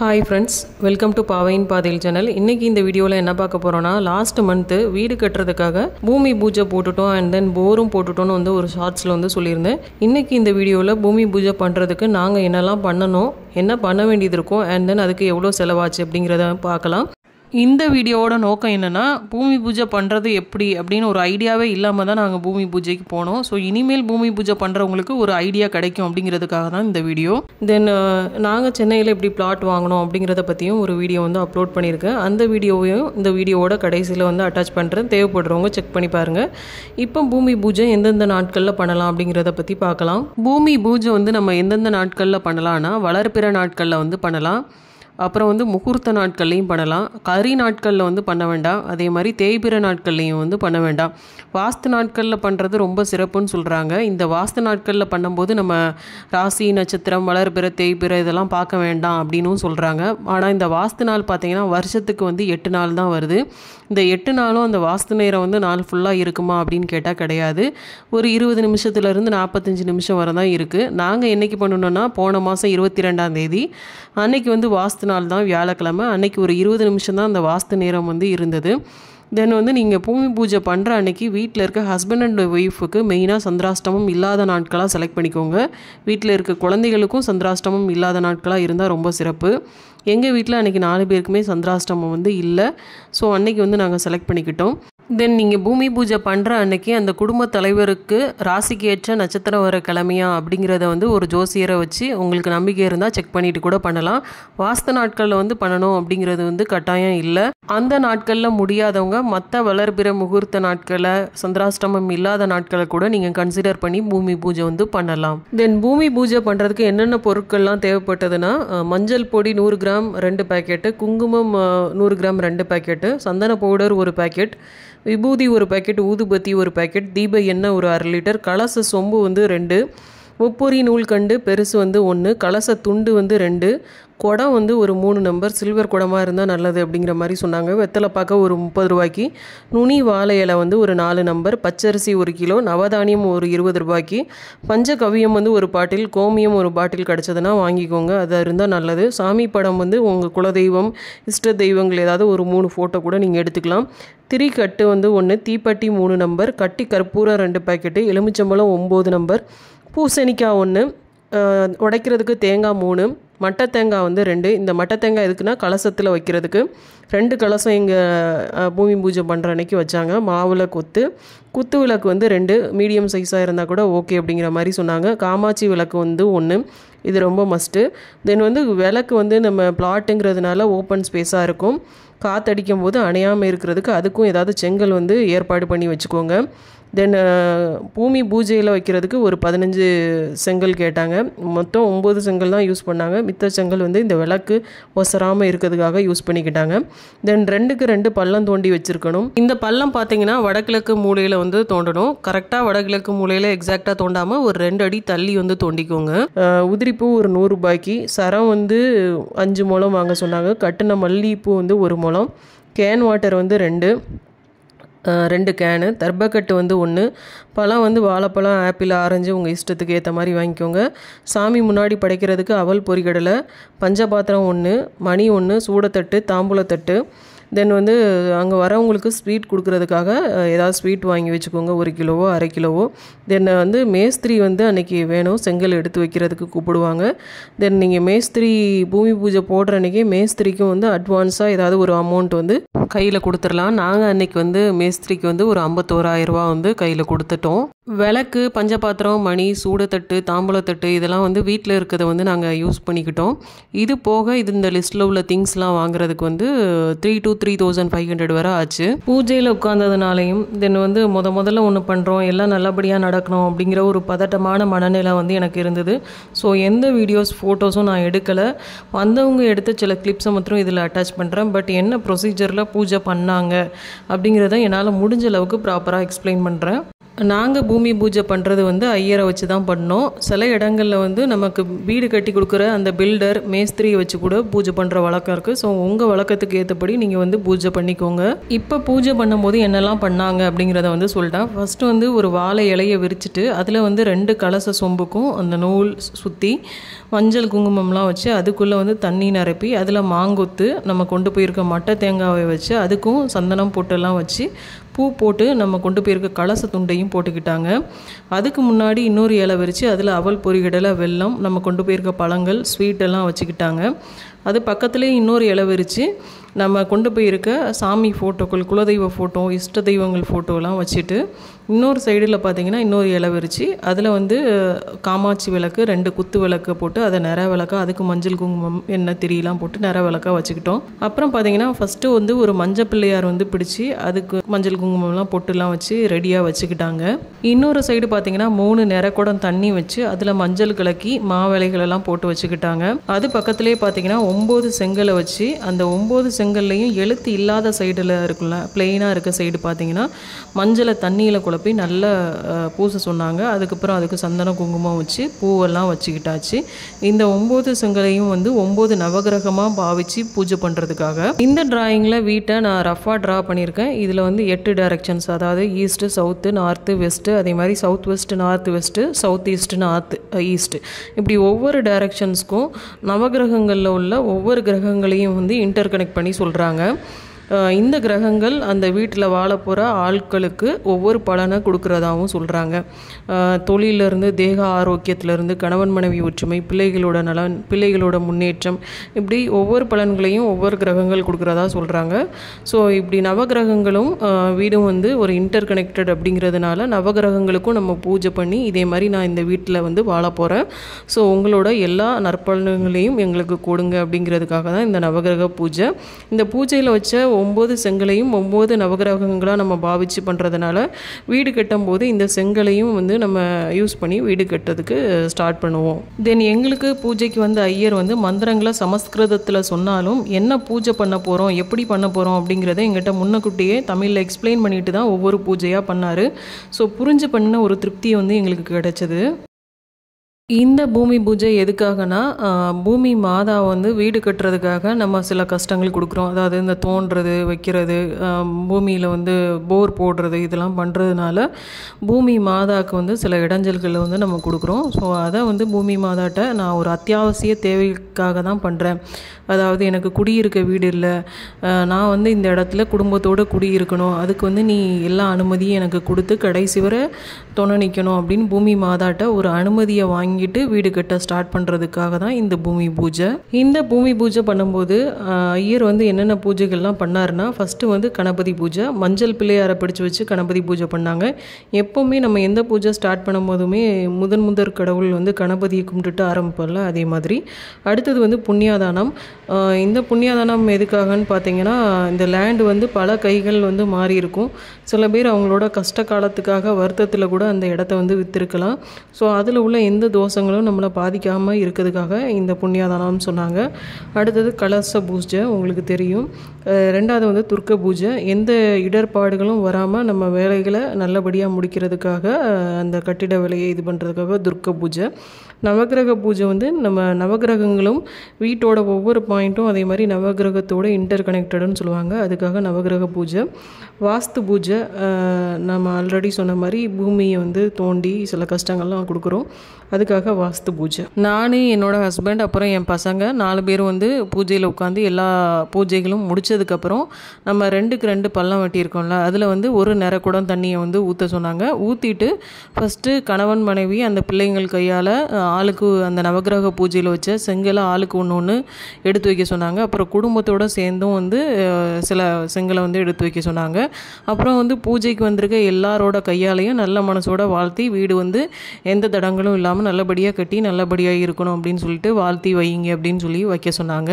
Hi friends welcome to பாவையின் பாதையில் channel இன்றைக்கி இந்த வீடியோவில் என்ன பார்க்க போகிறோன்னா லாஸ்ட் மந்த்து வீடு கட்டுறதுக்காக பூமி பூஜை போட்டுட்டோம் அண்ட் தென் போரும் போட்டுட்டோம்னு வந்து ஒரு ஷார்ட்ஸில் வந்து சொல்லியிருந்தேன் இன்றைக்கி இந்த வீடியோவில் பூமி பூஜை பண்ணுறதுக்கு நாங்கள் என்னெல்லாம் பண்ணணும் என்ன பண்ண வேண்டியது இருக்கும் அண்ட் தென் அதுக்கு எவ்வளோ செலவாச்சு அப்படிங்கிறத பார்க்கலாம் இந்த வீடியோவோட நோக்கம் என்னென்னா பூமி பூஜை பண்ணுறது எப்படி அப்படின்னு ஒரு ஐடியாவே இல்லாமல் தான் நாங்கள் பூமி பூஜைக்கு போனோம் ஸோ இனிமேல் பூமி பூஜை பண்ணுறவங்களுக்கு ஒரு ஐடியா கிடைக்கும் அப்படிங்கிறதுக்காக தான் இந்த வீடியோ தென் நாங்கள் சென்னையில் எப்படி பிளாட் வாங்கினோம் அப்படிங்கிறத பற்றியும் ஒரு வீடியோ வந்து அப்லோட் பண்ணியிருக்கேன் அந்த வீடியோவையும் இந்த வீடியோவோட கடைசியில் வந்து அட்டாச் பண்ணுறேன் தேவைப்படுறவங்க செக் பண்ணி பாருங்கள் இப்போ பூமி பூஜை எந்தெந்த நாட்களில் பண்ணலாம் அப்படிங்கிறத பற்றி பார்க்கலாம் பூமி பூஜை வந்து நம்ம எந்தெந்த நாட்களில் பண்ணலாம்னா வளர்பிற நாட்களில் வந்து பண்ணலாம் அப்புறம் வந்து முகூர்த்த நாட்கள்லையும் பண்ணலாம் கறி நாட்களில் வந்து பண்ண வேண்டாம் அதே மாதிரி தேய்பிர நாட்கள்லையும் வந்து பண்ண வேண்டாம் வாஸ்து நாட்களில் பண்ணுறது ரொம்ப சிறப்புன்னு சொல்கிறாங்க இந்த வாஸ்து நாட்களில் பண்ணும்போது நம்ம ராசி நட்சத்திரம் வளர்பிற தேய்பிற இதெல்லாம் பார்க்க வேண்டாம் அப்படின்னும் சொல்கிறாங்க ஆனால் இந்த வாஸ்து நாள் பார்த்திங்கன்னா வருஷத்துக்கு வந்து எட்டு நாள் தான் வருது இந்த எட்டு நாளும் அந்த வாஸ்து நேரம் வந்து நாள் ஃபுல்லாக இருக்குமா அப்படின்னு கேட்டால் கிடையாது ஒரு இருபது நிமிஷத்துலேருந்து நாற்பத்தஞ்சு நிமிஷம் வரை தான் இருக்குது நாங்கள் என்றைக்கு பண்ணணுன்னா போன மாதம் இருபத்தி ரெண்டாம் தேதி அன்னைக்கு வந்து வாஸ்து வாஸ்து நாள் தான் வியாழக்கிழமை அன்னைக்கு ஒரு இருபது நிமிஷம் தான் அந்த வாஸ்து நேரம் வந்து இருந்தது தென் வந்து நீங்கள் பூமி பூஜை பண்ணுற அன்னைக்கு வீட்டில் இருக்க ஹஸ்பண்ட் அண்ட் ஒய்ஃபுக்கு மெயினாக சந்திராஷ்டமம் இல்லாத நாட்களாக செலக்ட் பண்ணிக்கோங்க வீட்டில் இருக்க குழந்தைகளுக்கும் சந்திராஷ்டமம் இல்லாத நாட்களாக இருந்தால் ரொம்ப சிறப்பு எங்கள் வீட்டில் அன்றைக்கி நாலு பேருக்குமே சந்திராஷ்டமம் வந்து இல்லை ஸோ அன்றைக்கி வந்து நாங்கள் செலக்ட் பண்ணிக்கிட்டோம் தென் நீங்கள் பூமி பூஜை பண்ணுற அன்னைக்கு அந்த குடும்ப தலைவருக்கு ராசிக்கு ஏற்ற நட்சத்திரம் வர கிழமையா அப்படிங்கிறத வந்து ஒரு ஜோசியரை வச்சு உங்களுக்கு நம்பிக்கை இருந்தால் செக் பண்ணிட்டு கூட பண்ணலாம் வாஸ்த நாட்களில் வந்து பண்ணணும் அப்படிங்கிறது வந்து கட்டாயம் இல்லை அந்த நாட்களில் முடியாதவங்க மற்ற வளர்பிற முகூர்த்த நாட்களை சந்திராஷ்டமம் இல்லாத நாட்களை கூட நீங்கள் கன்சிடர் பண்ணி பூமி பூஜை வந்து பண்ணலாம் தென் பூமி பூஜை பண்ணுறதுக்கு என்னென்ன பொருட்கள்லாம் தேவைப்பட்டதுன்னா மஞ்சள் பொடி நூறு கிராம் கிராம் ரெண்டு பேக்கெட்டு குங்குமம் நூறு கிராம் ரெண்டு பேக்கெட்டு சந்தன பவுடர் ஒரு பேக்கெட் விபூதி ஒரு பேக்கெட் ஊதுபத்தி ஒரு பேக்கெட் தீப எண்ணெய் ஒரு அரை லிட்டர் கலச சொம்பு வந்து ரெண்டு முப்பொறி நூல் கண்டு பெருசு வந்து ஒன்று கலச துண்டு வந்து ரெண்டு குடம் வந்து ஒரு மூணு நம்பர் சில்வர் குடமாக இருந்தால் நல்லது அப்படிங்கிற மாதிரி சொன்னாங்க வெத்தலை பார்க்க ஒரு முப்பது ரூபாய்க்கு நுனி வாழை இலை வந்து ஒரு நாலு நம்பர் பச்சரிசி ஒரு கிலோ நவதானியம் ஒரு இருபது ரூபாய்க்கு பஞ்சகவியம் வந்து ஒரு பாட்டில் கோமியம் ஒரு பாட்டில் கிடச்சதுன்னா வாங்கிக்கோங்க அது இருந்தால் நல்லது சாமி படம் வந்து உங்கள் குலதெய்வம் இஷ்ட தெய்வங்கள் ஏதாவது ஒரு மூணு ஃபோட்டோ கூட நீங்கள் எடுத்துக்கலாம் திரி கட்டு வந்து ஒன்று தீப்பெட்டி மூணு நம்பர் கட்டி கற்பூரம் ரெண்டு பேக்கெட்டு எலுமிச்சம்பழம் ஒம்பது நம்பர் பூசணிக்காய் ஒன்று உடைக்கிறதுக்கு தேங்காய் மூணு மட்டை தேங்காய் வந்து ரெண்டு இந்த மட்டை தேங்காய் எதுக்குன்னா கலசத்தில் வைக்கிறதுக்கு ரெண்டு கலசம் எங்கள் பூமி பூஜை பண்ணுற அன்னைக்கு வச்சாங்க மாவில் கொத்து குத்து விளக்கு வந்து ரெண்டு மீடியம் சைஸாக இருந்தால் கூட ஓகே அப்படிங்கிற மாதிரி சொன்னாங்க காமாட்சி விளக்கு வந்து ஒன்று இது ரொம்ப மஸ்ட்டு தென் வந்து விளக்கு வந்து நம்ம பிளாட்டுங்கிறதுனால ஓப்பன் ஸ்பேஸாக இருக்கும் காற்றடிக்கும் போது அணையாமல் இருக்கிறதுக்கு அதுக்கும் ஏதாவது செங்கல் வந்து ஏற்பாடு பண்ணி வச்சுக்கோங்க தென் uh, பூமி பூஜையில் வைக்கிறதுக்கு ஒரு பதினஞ்சு செங்கல் கேட்டாங்க மொத்தம் ஒம்பது செங்கல் தான் யூஸ் பண்ணாங்க மித்த செங்கல் வந்து இந்த விளக்கு ஒசராமல் இருக்கிறதுக்காக யூஸ் பண்ணிக்கிட்டாங்க தென் ரெண்டுக்கு ரெண்டு பள்ளம் தோண்டி வச்சுருக்கணும் இந்த பள்ளம் பார்த்தீங்கன்னா வடகிழக்கு மூலையில் வந்து தோண்டணும் கரெக்டாக வடகிழக்கு மூலையில் எக்ஸாக்டாக தோண்டாமல் ஒரு ரெண்டு அடி தள்ளி வந்து தோண்டிக்கோங்க உதிரிப்பூ ஒரு நூறுரூபாய்க்கு சரம் வந்து அஞ்சு முழம் வாங்க சொன்னாங்க கட்டின மல்லிகைப்பூ வந்து ஒரு முழம் கேன் வாட்டர் வந்து ரெண்டு ரெண்டு கேனு தர்பக்கட்டு வந்து ஒன்று பழம் வந்து வாழைப்பழம் ஆப்பிள் ஆரஞ்சு உங்கள் இஷ்டத்துக்கு ஏற்ற மாதிரி வாங்கிக்கோங்க சாமி முன்னாடி படைக்கிறதுக்கு அவல் பொறிகடலை பஞ்சபாத்திரம் ஒன்று மணி ஒன்று சூடத்தட்டு தாம்பூலத்தட்டு தென் வந்து அங்கே வரவங்களுக்கு ஸ்வீட் கொடுக்குறதுக்காக ஏதாவது ஸ்வீட் வாங்கி வச்சுக்கோங்க ஒரு கிலோவோ அரை கிலோவோ தென் வந்து மேஸ்திரி வந்து அன்றைக்கி வேணும் செங்கல் எடுத்து வைக்கிறதுக்கு கூப்பிடுவாங்க தென் நீங்கள் மேஸ்திரி பூமி பூஜை போடுற அன்றைக்கி மேஸ்திரிக்கும் வந்து அட்வான்ஸாக ஏதாவது ஒரு அமௌண்ட் வந்து கையில் கொடுத்துடலாம் நாங்கள் அன்றைக்கி வந்து மேஸ்திரிக்கு வந்து ஒரு ஐம்பத்தோராயிரரூபா வந்து கையில் கொடுத்துட்டோம் விளக்கு பஞ்சபாத்திரம் மணி சூடத்தட்டு தாம்பூலத்தட்டு இதெல்லாம் வந்து வீட்டில் இருக்கிறத வந்து நாங்கள் யூஸ் பண்ணிக்கிட்டோம் இது போக இது இந்த லிஸ்ட்டில் உள்ள திங்ஸ்லாம் வாங்குறதுக்கு வந்து three two three thousand five hundred வரை ஆச்சு பூஜையில் உட்காந்ததுனாலையும் தென் வந்து முத முதல்ல ஒன்று பண்ணுறோம் எல்லாம் நல்லபடியாக நடக்கணும் அப்படிங்கிற ஒரு பதட்டமான மனநிலை வந்து எனக்கு இருந்தது ஸோ எந்த வீடியோஸ் ஃபோட்டோஸும் நான் எடுக்கலை வந்தவங்க எடுத்த சில கிளிப்ஸை மட்டும் இதில் அட்டாச் பண்ணுறேன் பட் என்ன ப்ரொசீஜரில் பூஜை பண்ணாங்க அப்படிங்கிறத என்னால் முடிஞ்ச அளவுக்கு ப்ராப்பராக எக்ஸ்பிளைன் பண்ணுறேன் நாங்கள் பூமி பூஜை பண்ணுறது வந்து ஐயரை வச்சு தான் பண்ணோம் சில இடங்களில் வந்து நமக்கு வீடு கட்டி கொடுக்குற அந்த பில்டர் மேஸ்திரியை வச்சு கூட பூஜை பண்ணுற வழக்கம் இருக்குது ஸோ உங்கள் வழக்கத்துக்கு ஏற்றபடி நீங்கள் வந்து பூஜை பண்ணிக்கோங்க இப்போ பூஜை பண்ணும்போது என்னெல்லாம் பண்ணாங்க அப்படிங்கிறத வந்து சொல்லிட்டேன் ஃபஸ்ட்டு வந்து ஒரு வாழை இலையை விரிச்சிட்டு அதில் வந்து ரெண்டு கலச சொம்புக்கும் அந்த நூல் சுற்றி மஞ்சள் குங்குமம்லாம் வச்சு அதுக்குள்ளே வந்து தண்ணி நிரப்பி அதில் மாங்கொத்து நம்ம கொண்டு போயிருக்க மட்டை தேங்காவை வச்சு அதுக்கும் சந்தனம் போட்டெல்லாம் வச்சு பூ போட்டு நம்ம கொண்டு போயிருக்க கலச துண்டையும் போட்டுக்கிட்டாங்க அதுக்கு முன்னாடி இன்னொரு இலை வரிச்சு அதில் அவல் பொறிகடலை வெல்லம் நம்ம கொண்டு போயிருக்க பழங்கள் ஸ்வீட்டெல்லாம் வச்சுக்கிட்டாங்க அது பக்கத்துலேயே இன்னொரு இலை வரிச்சு நம்ம கொண்டு போயிருக்க சாமி ஃபோட்டோக்கள் குலதெய்வ ஃபோட்டோ இஷ்ட தெய்வங்கள் ஃபோட்டோலாம் வச்சுட்டு இன்னொரு சைடில் பார்த்தீங்கன்னா இன்னொரு இலை விரிச்சு அதில் வந்து காமாட்சி விளக்கு ரெண்டு குத்து விளக்கு போட்டு அதை நிற விளக்கா அதுக்கு மஞ்சள் குங்குமம் என்ன திரியெலாம் போட்டு நிற விளக்கா வச்சுக்கிட்டோம் அப்புறம் பார்த்தீங்கன்னா ஃபஸ்ட்டு வந்து ஒரு மஞ்சள் பிள்ளையார் வந்து பிடிச்சி அதுக்கு மஞ்சள் குங்குமம்லாம் பொட்டுலாம் வச்சு ரெடியாக வச்சுக்கிட்டாங்க இன்னொரு சைடு பார்த்தீங்கன்னா மூணு நிறக்குடம் தண்ணி வச்சு அதில் மஞ்சள் கலக்கி மாவிலைகளெல்லாம் போட்டு வச்சுக்கிட்டாங்க அது பக்கத்துலேயே பார்த்தீங்கன்னா ஒம்பது செங்கலை வச்சு அந்த ஒம்பது செங்கல்லையும் எழுத்து இல்லாத சைடில் இருக்குல்ல பிளெயினாக இருக்க சைடு பார்த்தீங்கன்னா மஞ்சளை தண்ணியில் குழ கொண்டு போய் நல்ல பூசை சொன்னாங்க அதுக்கப்புறம் அதுக்கு சந்தனம் குங்குமம் வச்சு பூவெல்லாம் வச்சுக்கிட்டாச்சு இந்த ஒம்பது செங்கலையும் வந்து ஒம்பது நவகிரகமாக பாவித்து பூஜை பண்ணுறதுக்காக இந்த டிராயிங்கில் வீட்டை நான் ரஃபாக ட்ரா பண்ணியிருக்கேன் இதில் வந்து எட்டு டைரக்ஷன்ஸ் அதாவது ஈஸ்ட்டு சவுத்து நார்த்து வெஸ்ட்டு அதே மாதிரி south west north west south east north east இப்படி ஒவ்வொரு டைரக்ஷன்ஸ்க்கும் நவகிரகங்களில் உள்ள ஒவ்வொரு கிரகங்களையும் வந்து இன்டர் கனெக்ட் பண்ணி சொல்கிறாங்க இந்த கிரகங்கள் அந்த வீட்டில் வாழப்போகிற ஆட்களுக்கு ஒவ்வொரு பலனை கொடுக்குறதாகவும் சொல்கிறாங்க தொழிலிருந்து தேக ஆரோக்கியத்திலிருந்து கணவன் மனைவி ஒற்றுமை பிள்ளைகளோட நலன் பிள்ளைகளோட முன்னேற்றம் இப்படி ஒவ்வொரு பலன்களையும் ஒவ்வொரு கிரகங்கள் கொடுக்குறதா சொல்கிறாங்க ஸோ இப்படி நவகிரகங்களும் வீடும் வந்து ஒரு இன்டர் கனெக்டட் அப்படிங்கிறதுனால நவகிரகங்களுக்கும் நம்ம பூஜை பண்ணி இதே மாதிரி நான் இந்த வீட்டில் வந்து வாழ போகிறேன் ஸோ உங்களோட எல்லா நற்பலன்களையும் எங்களுக்கு கொடுங்க அப்படிங்கிறதுக்காக தான் இந்த நவகிரக பூஜை இந்த பூஜையில் வச்ச ஒம்பது செங்கலையும் ஒம்பது நவகிரகங்களாக நம்ம பாவிச்சு பண்ணுறதுனால வீடு கட்டும்போது இந்த செங்கலையும் வந்து நம்ம யூஸ் பண்ணி வீடு கட்டுறதுக்கு ஸ்டார்ட் பண்ணுவோம் தென் எங்களுக்கு பூஜைக்கு வந்த ஐயர் வந்து மந்திரங்களை சமஸ்கிருதத்தில் சொன்னாலும் என்ன பூஜை பண்ண போகிறோம் எப்படி பண்ண போகிறோம் அப்படிங்கிறத எங்கிட்ட முன்னக்குட்டியே தமிழில் எக்ஸ்பிளைன் பண்ணிட்டு தான் ஒவ்வொரு பூஜையாக பண்ணார் ஸோ புரிஞ்சு பண்ண ஒரு திருப்தி வந்து எங்களுக்கு கிடச்சிது இந்த பூமி பூஜை எதுக்காகனா பூமி மாதா வந்து வீடு கட்டுறதுக்காக நம்ம சில கஷ்டங்கள் கொடுக்குறோம் அதாவது இந்த தோன்றது வைக்கிறது பூமியில் வந்து போர் போடுறது இதெல்லாம் பண்ணுறதுனால பூமி மாதாவுக்கு வந்து சில இடைஞ்சல்களை வந்து நம்ம கொடுக்குறோம் ஸோ அதை வந்து பூமி மாதாட்ட நான் ஒரு அத்தியாவசிய தேவைக்காக தான் பண்ணுறேன் அதாவது எனக்கு குடியிருக்க வீடு இல்லை நான் வந்து இந்த இடத்துல குடும்பத்தோடு குடியிருக்கணும் அதுக்கு வந்து நீ எல்லா அனுமதியும் எனக்கு கொடுத்து கடைசி வரை துணை நிற்கணும் அப்படின்னு பூமி மாதாட்ட ஒரு அனுமதியை வாங்கி வாங்கிட்டு வீடு கட்ட ஸ்டார்ட் பண்ணுறதுக்காக தான் இந்த பூமி பூஜை இந்த பூமி பூஜை பண்ணும்போது ஐயர் வந்து என்னென்ன பூஜைகள்லாம் பண்ணாருன்னா ஃபஸ்ட்டு வந்து கணபதி பூஜை மஞ்சள் பிள்ளையாரை பிடிச்சி வச்சு கணபதி பூஜை பண்ணாங்க எப்போவுமே நம்ம எந்த பூஜை ஸ்டார்ட் பண்ணும்போதுமே முதன் முதற் கடவுள் வந்து கணபதியை கும்பிட்டுட்டு ஆரம்பிப்பில்ல அதே மாதிரி அடுத்தது வந்து புண்ணியாதானம் இந்த புண்ணியாதானம் எதுக்காகன்னு பார்த்தீங்கன்னா இந்த லேண்டு வந்து பல கைகள் வந்து மாறி இருக்கும் சில பேர் அவங்களோட கஷ்ட காலத்துக்காக வருத்தத்தில் கூட அந்த இடத்த வந்து விற்றுருக்கலாம் ஸோ அதில் உள்ள எந்த தோஷம் தோஷங்களும் நம்மளை பாதிக்காமல் இருக்கிறதுக்காக இந்த புண்ணியாதானம்னு சொன்னாங்க அடுத்தது கலச பூஜை உங்களுக்கு தெரியும் ரெண்டாவது வந்து துர்க்க பூஜை எந்த இடர்பாடுகளும் வராமல் நம்ம வேலைகளை நல்லபடியாக முடிக்கிறதுக்காக அந்த கட்டிட வேலையை இது பண்ணுறதுக்காக துர்க்க பூஜை நவகிரக பூஜை வந்து நம்ம நவகிரகங்களும் வீட்டோட ஒவ்வொரு பாயிண்ட்டும் அதே மாதிரி நவகிரகத்தோடு இன்டர் கனெக்டடுன்னு சொல்லுவாங்க அதுக்காக நவகிரக பூஜை வாஸ்து பூஜை நம்ம ஆல்ரெடி சொன்ன மாதிரி பூமியை வந்து தோண்டி சில கஷ்டங்கள்லாம் கொடுக்குறோம் அதுக்காக வாஸ்து பூஜை நானும் என்னோடய ஹஸ்பண்ட் அப்புறம் என் பசங்க நாலு பேரும் வந்து பூஜையில் உட்காந்து எல்லா பூஜைகளும் முடித்ததுக்கப்புறம் நம்ம ரெண்டுக்கு ரெண்டு பள்ளம் வெட்டியிருக்கோம்ல அதில் வந்து ஒரு நிறக்குடம் தண்ணியை வந்து ஊற்ற சொன்னாங்க ஊற்றிட்டு ஃபஸ்ட்டு கணவன் மனைவி அந்த பிள்ளைங்கள் கையால் ஆளுக்கு அந்த நவகிரக பூஜையில் வச்ச செங்கலை ஆளுக்கு ஒன்று ஒன்று எடுத்து வைக்க சொன்னாங்க அப்புறம் குடும்பத்தோடு சேர்ந்தும் வந்து சில செங்கலை வந்து எடுத்து வைக்க சொன்னாங்க அப்புறம் வந்து பூஜைக்கு வந்திருக்க எல்லாரோட கையாலையும் நல்ல மனசோட வாழ்த்தி வீடு வந்து எந்த தடங்களும் இல்லாமல் நல்லபடியாக கட்டி நல்லபடியாக இருக்கணும் அப்படின்னு சொல்லிட்டு வாழ்த்தி வையுங்க அப்படின்னு சொல்லி வைக்க சொன்னாங்க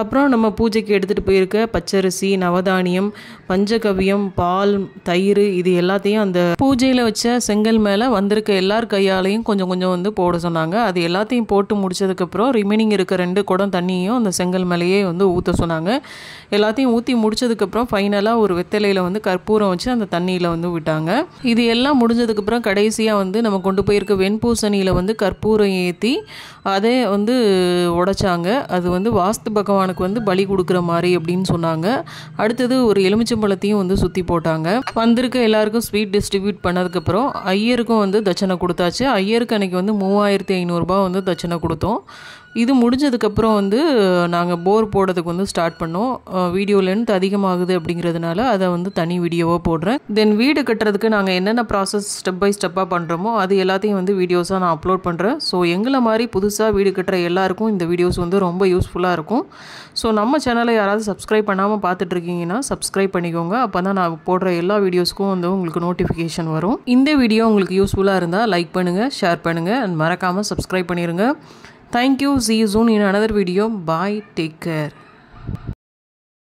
அப்புறம் நம்ம பூஜைக்கு எடுத்துகிட்டு போயிருக்க பச்சரிசி நவதானியம் பஞ்சகவியம் பால் தயிர் இது எல்லாத்தையும் அந்த பூஜையில் வச்ச செங்கல் மேலே வந்திருக்க எல்லார் கையாலையும் கொஞ்சம் கொஞ்சம் வந்து போட சொன்னாங்க அது எல்லாத்தையும் போட்டு முடிச்சதுக்கப்புறம் ரிமைனிங் இருக்க ரெண்டு குடம் தண்ணியும் அந்த செங்கல் மேலேயே வந்து ஊற்ற சொன்னாங்க எல்லாத்தையும் ஊற்றி முடிச்சதுக்கப்புறம் ஃபைனலாக ஒரு வெத்தலையில் வந்து கற்பூரம் வச்சு அந்த தண்ணியில் வந்து விட்டாங்க இது எல்லாம் முடிஞ்சதுக்கப்புறம் கடைசியாக வந்து நம்ம கொண்டு போயிருக்க வெண்பூசணியில் வந்து கற்பூரம் ஏற்றி அதே வந்து உடைச்சாங்க அது வந்து வாஸ்து பகவான் சிவபெருமானுக்கு வந்து பலி கொடுக்குற மாதிரி அப்படின்னு சொன்னாங்க அடுத்தது ஒரு எலுமிச்சம்பழத்தையும் வந்து சுற்றி போட்டாங்க வந்திருக்க எல்லாருக்கும் ஸ்வீட் டிஸ்ட்ரிபியூட் பண்ணதுக்கப்புறம் ஐயருக்கும் வந்து தட்சணை கொடுத்தாச்சு ஐயருக்கு அன்றைக்கி வந்து மூவாயிரத்தி ஐநூறுரூபா வந்து தட்சணை கொடுத்தோம் இது முடிஞ்சதுக்கப்புறம் வந்து நாங்கள் போர் போடுறதுக்கு வந்து ஸ்டார்ட் பண்ணோம் வீடியோ லென்த் அதிகமாகுது அப்படிங்கிறதுனால அதை வந்து தனி வீடியோவாக போடுறேன் தென் வீடு கட்டுறதுக்கு நாங்கள் என்னென்ன ப்ராசஸ் ஸ்டெப் பை ஸ்டெப்பாக பண்ணுறோமோ அது எல்லாத்தையும் வந்து வீடியோஸாக நான் அப்லோட் பண்ணுறேன் ஸோ எங்களை மாதிரி புதுசாக வீடு கட்டுற எல்லாருக்கும் இந்த வீடியோஸ் வந்து ரொம்ப யூஸ்ஃபுல்லாக இருக்கும் ஸோ நம்ம சேனலை யாராவது சப்ஸ்கிரைப் பண்ணாமல் பார்த்துட்ருக்கீங்கன்னா சப்ஸ்கிரைப் பண்ணிக்கோங்க அப்போ தான் நான் போடுற எல்லா வீடியோஸ்க்கும் வந்து உங்களுக்கு நோட்டிஃபிகேஷன் வரும் இந்த வீடியோ உங்களுக்கு யூஸ்ஃபுல்லாக இருந்தால் லைக் பண்ணுங்கள் ஷேர் பண்ணுங்கள் அண்ட் மறக்காமல் சப்ஸ்கிரைப் பண்ணிடுங்க Thank you. See you soon in another video. Bye. Take care.